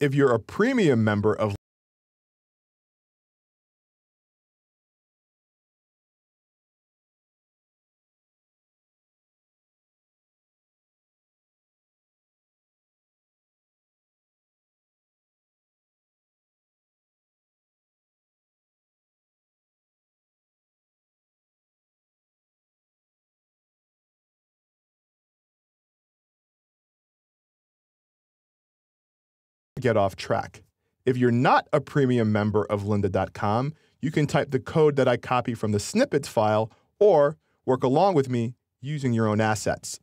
If you're a premium member of get off track. If you're not a premium member of lynda.com, you can type the code that I copy from the snippets file or work along with me using your own assets.